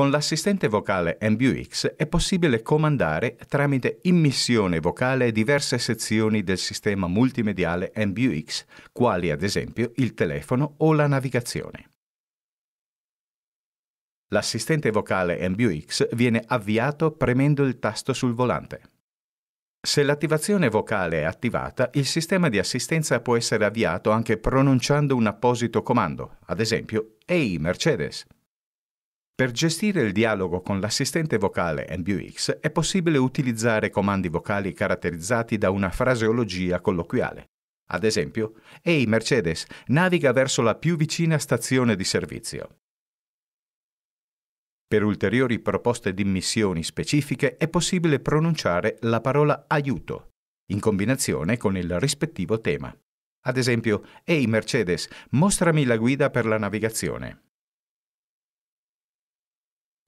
Con l'assistente vocale MBUX è possibile comandare tramite immissione vocale diverse sezioni del sistema multimediale MBUX, quali ad esempio il telefono o la navigazione. L'assistente vocale MBUX viene avviato premendo il tasto sul volante. Se l'attivazione vocale è attivata, il sistema di assistenza può essere avviato anche pronunciando un apposito comando, ad esempio Ehi Mercedes. Per gestire il dialogo con l'assistente vocale MBUX è possibile utilizzare comandi vocali caratterizzati da una fraseologia colloquiale. Ad esempio, Ehi Mercedes, naviga verso la più vicina stazione di servizio. Per ulteriori proposte di missioni specifiche è possibile pronunciare la parola aiuto, in combinazione con il rispettivo tema. Ad esempio, Ehi Mercedes, mostrami la guida per la navigazione.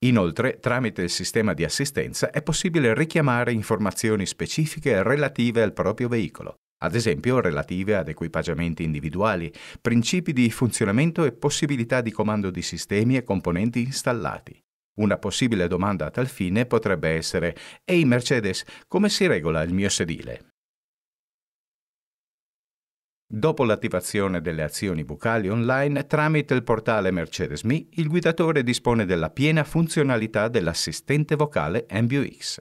Inoltre, tramite il sistema di assistenza è possibile richiamare informazioni specifiche relative al proprio veicolo, ad esempio relative ad equipaggiamenti individuali, principi di funzionamento e possibilità di comando di sistemi e componenti installati. Una possibile domanda a tal fine potrebbe essere Ehi Mercedes, come si regola il mio sedile? Dopo l'attivazione delle azioni vocali online tramite il portale Mercedes Me, il guidatore dispone della piena funzionalità dell'assistente vocale MBUX.